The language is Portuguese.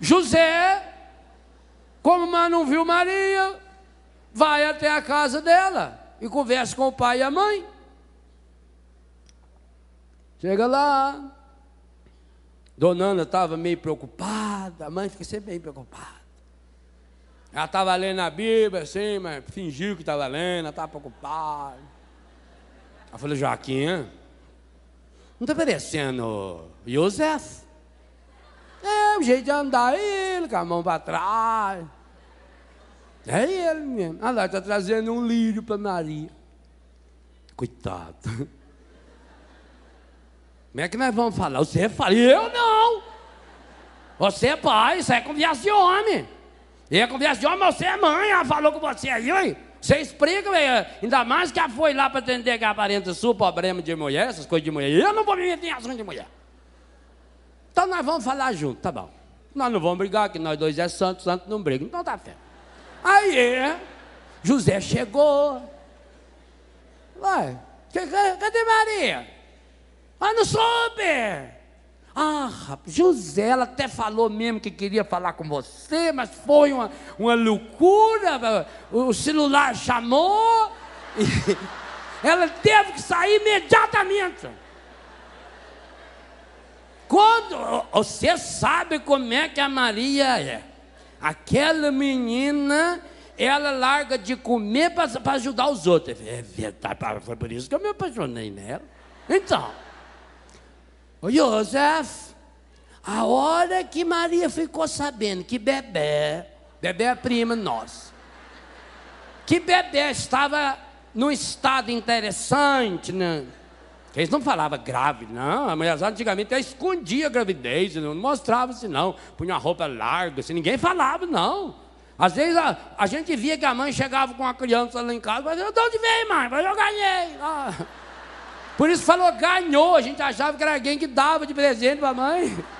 José, como não viu Maria, vai até a casa dela e conversa com o pai e a mãe. Chega lá, Dona Ana estava meio preocupada, a mãe fica sempre meio preocupada. Ela estava lendo a Bíblia, assim, mas fingiu que estava lendo, estava preocupada. Ela falou, Joaquim, não está parecendo José? É, o jeito de andar ele, com a mão para trás. É ele mesmo. Ah lá, está trazendo um lírio para Maria. Coitado. Como é que nós vamos falar? Você é Eu não. Você é pai, isso é conversa de homem. E é conversa de homem, você é mãe. Ela falou com você aí, Oi, Você explica, velho. ainda mais que ela foi lá para atender a aparência sua, problema de mulher, essas coisas de mulher. Eu não vou me meter em ação de mulher. Então nós vamos falar junto, tá bom. Nós não vamos brigar, que nós dois é santo, santo não briga. Então tá fé. Aí, é, José chegou. Vai, cadê Maria? Ah, não soube. Ah, José, ela até falou mesmo que queria falar com você, mas foi uma, uma loucura. O celular chamou. ela teve que sair imediatamente. Quando você sabe como é que a Maria é. Aquela menina, ela larga de comer para ajudar os outros. É verdade, foi por isso que eu me apaixonei nela. Então, o Joseph, a hora que Maria ficou sabendo que bebê, bebê é prima nossa, que bebê estava num estado interessante, né? Eles não falavam grávida, não. A antigamente até escondia a gravidez, não mostrava-se, assim, não. Punha uma roupa larga, assim, ninguém falava, não. Às vezes a, a, gente via que a mãe chegava com uma criança lá em casa, mas eu de onde vem, mãe? Mas eu ganhei. Ah. Por isso falou, ganhou. A gente achava que era alguém que dava de presente para a mãe.